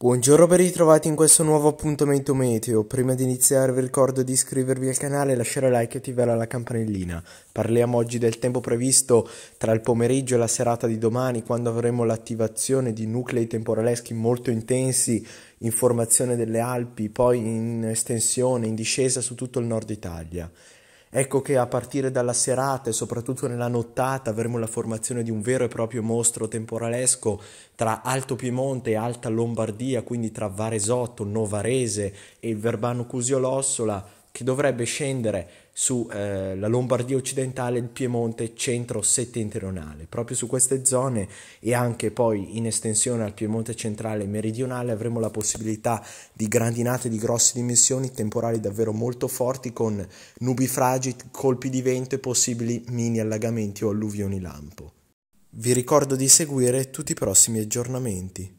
Buongiorno ben ritrovati in questo nuovo appuntamento meteo. Prima di iniziare vi ricordo di iscrivervi al canale, lasciare like e attivare la campanellina. Parliamo oggi del tempo previsto tra il pomeriggio e la serata di domani quando avremo l'attivazione di nuclei temporaleschi molto intensi in formazione delle Alpi, poi in estensione, in discesa su tutto il nord Italia. Ecco che a partire dalla serata e soprattutto nella nottata avremo la formazione di un vero e proprio mostro temporalesco tra Alto Piemonte e Alta Lombardia, quindi tra Varesotto, Novarese e il Verbano Cusio Lossola che dovrebbe scendere sulla eh, Lombardia occidentale, il Piemonte centro-settentrionale. Proprio su queste zone e anche poi in estensione al Piemonte centrale e meridionale avremo la possibilità di grandinate di grosse dimensioni, temporali davvero molto forti con nubi fragili, colpi di vento e possibili mini allagamenti o alluvioni lampo. Vi ricordo di seguire tutti i prossimi aggiornamenti.